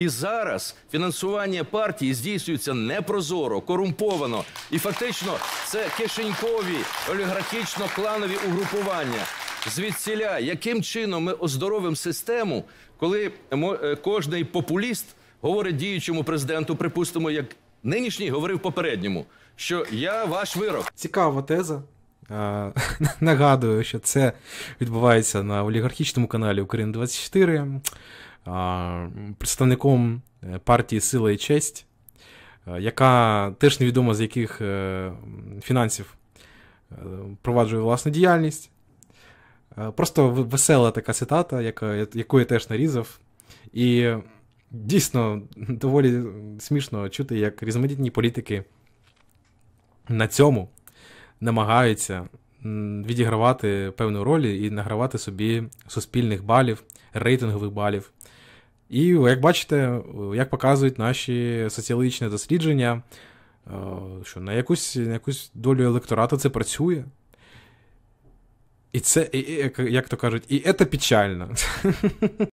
І зараз фінансування партії здійснюється непрозоро, корумповано, і фактично це кишенькові олігархічно-кланові угрупування. Звідсіля, яким чином ми оздоровимо систему, коли е, кожний популіст говорить діючому президенту, припустимо, як нинішній говорив попередньому, що я ваш вирок. Цікава теза. Е, нагадую, що це відбувається на олігархічному каналі Україна 24 представником е, партії Сила і честь, е, яка теж невідома з яких е, фінансів проваджує власну діяльність. Просто весела така цитата, яку я теж нарізав. І дійсно доволі смішно чути, як різноманітні політики на цьому намагаються відігравати певну роль і награвати собі суспільних балів, рейтингових балів. І, як бачите, як показують наші соціологічні дослідження, е, що на якусь на якусь долю електорату це працює. І це, і, як то кажуть, і це печально.